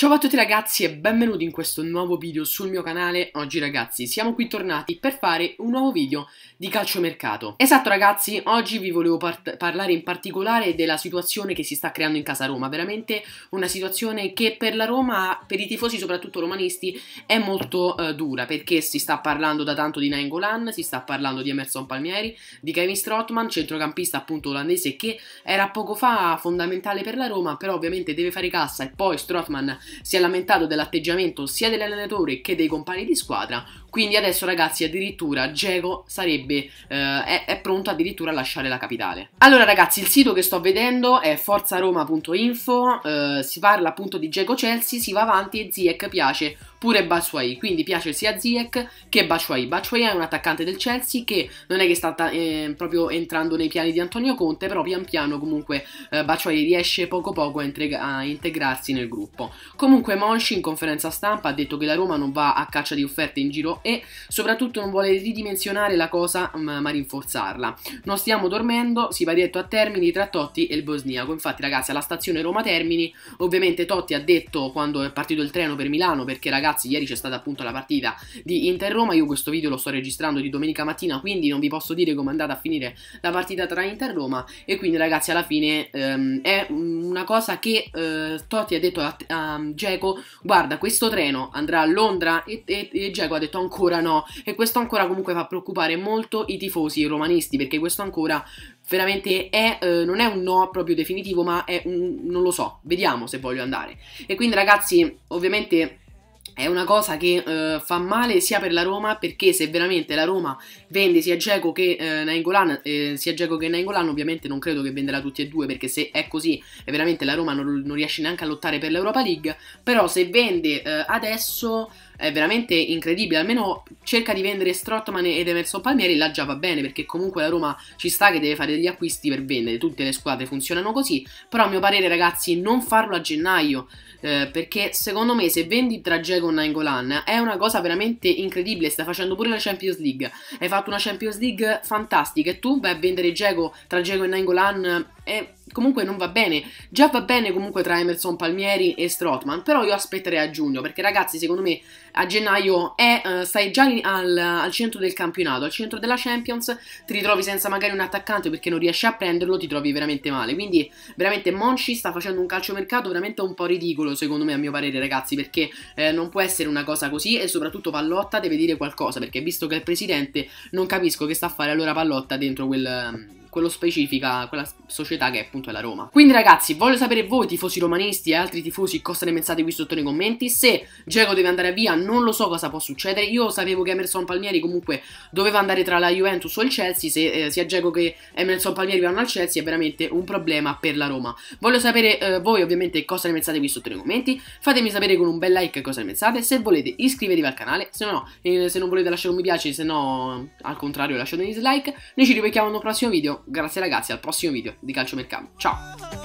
Ciao a tutti ragazzi e benvenuti in questo nuovo video sul mio canale. Oggi ragazzi siamo qui tornati per fare un nuovo video di calciomercato. Esatto ragazzi, oggi vi volevo par parlare in particolare della situazione che si sta creando in casa Roma. Veramente una situazione che per la Roma, per i tifosi soprattutto romanisti, è molto eh, dura perché si sta parlando da tanto di Nainggolan, si sta parlando di Emerson Palmieri, di Kevin Strottman, centrocampista appunto olandese che era poco fa fondamentale per la Roma, però ovviamente deve fare cassa e poi Strottman si è lamentato dell'atteggiamento sia dell'allenatore che dei compagni di squadra, quindi adesso ragazzi addirittura Diego sarebbe, eh, è, è, pronto addirittura a lasciare la capitale. Allora ragazzi il sito che sto vedendo è forzaroma.info, eh, si parla appunto di Diego Chelsea, si va avanti e Ziek piace pure Batshuayi, quindi piace sia Ziyech che Batshuayi. Batshuayi è un attaccante del Chelsea che non è che sta eh, proprio entrando nei piani di Antonio Conte, però pian piano comunque eh, Batshuayi riesce poco poco a, a, integrarsi nel gruppo. Comunque Monchi in conferenza stampa ha detto che la Roma non va a caccia di offerte in giro e soprattutto non vuole ridimensionare la cosa ma, mm, ma rinforzarla. Non stiamo dormendo, si va detto a Termini tra Totti e il Bosniaco. Infatti ragazzi alla stazione Roma Termini ovviamente Totti ha detto quando è partito il treno per Milano perché ragazzi ragazzi ieri c'è stata appunto la partita di Inter-Roma io questo video lo sto registrando di domenica mattina quindi non vi posso dire come è andata a finire la partita tra Inter-Roma e quindi ragazzi alla fine ehm, è una cosa che eh, Totti ha detto a, a Geco guarda questo treno andrà a Londra e, e, Geco ha detto ancora no e questo ancora comunque fa preoccupare molto i tifosi romanisti perché questo ancora veramente è, eh, non è un no proprio definitivo, ma è un non lo so, vediamo se voglio andare. E quindi ragazzi, ovviamente è una cosa che eh, fa male sia per la Roma perché se veramente la Roma vende sia Geco che eh, Nainggolan eh, sia Geco che Nainggolan ovviamente non credo che venderà tutti e due perché se è così è veramente la Roma non, non, riesce neanche a lottare per l'Europa League però se vende eh, adesso è veramente incredibile almeno cerca di vendere Strottman ed Emerson Palmieri là già va bene perché comunque la Roma ci sta che deve fare degli acquisti per vendere tutte le squadre funzionano così però a mio parere ragazzi non farlo a gennaio eh, perché secondo me se vendi tra Geco con Nainggolan è una cosa veramente incredibile, sta facendo pure la Champions League, hai fatto una Champions League fantastica e tu vai a vendere Jago tra Jago e Nainggolan e comunque non va bene. Già va bene comunque tra Emerson Palmieri e Strotman, però io aspetterei a giugno, perché ragazzi, secondo me a gennaio è, uh, stai già al, al, centro del campionato, al centro della Champions, ti ritrovi senza magari un attaccante perché non riesci a prenderlo, ti trovi veramente male. Quindi veramente Monchi sta facendo un calciomercato veramente un po' ridicolo, secondo me, a mio parere, ragazzi, perché eh, non può essere una cosa così e soprattutto Pallotta deve dire qualcosa, perché visto che è il presidente, non capisco che sta a fare allora Pallotta dentro quel quello specifica, quella società che è appunto è la Roma. Quindi ragazzi, voglio sapere voi tifosi romanisti e altri tifosi cosa ne pensate qui sotto nei commenti. Se Diego deve andare via non lo so cosa può succedere. Io sapevo che Emerson Palmieri comunque doveva andare tra la Juventus o il Chelsea. Se eh, sia Diego che Emerson Palmieri vanno al Chelsea è veramente un problema per la Roma. Voglio sapere eh, voi ovviamente cosa ne pensate qui sotto nei commenti. Fatemi sapere con un bel like cosa ne pensate. Se volete iscrivetevi al canale, se no, eh, se non volete lasciare un mi piace, se no al contrario lasciate un dislike. Noi ci rivediamo in prossimo video grazie ragazzi, al prossimo video di Calcio Mercato. Ciao!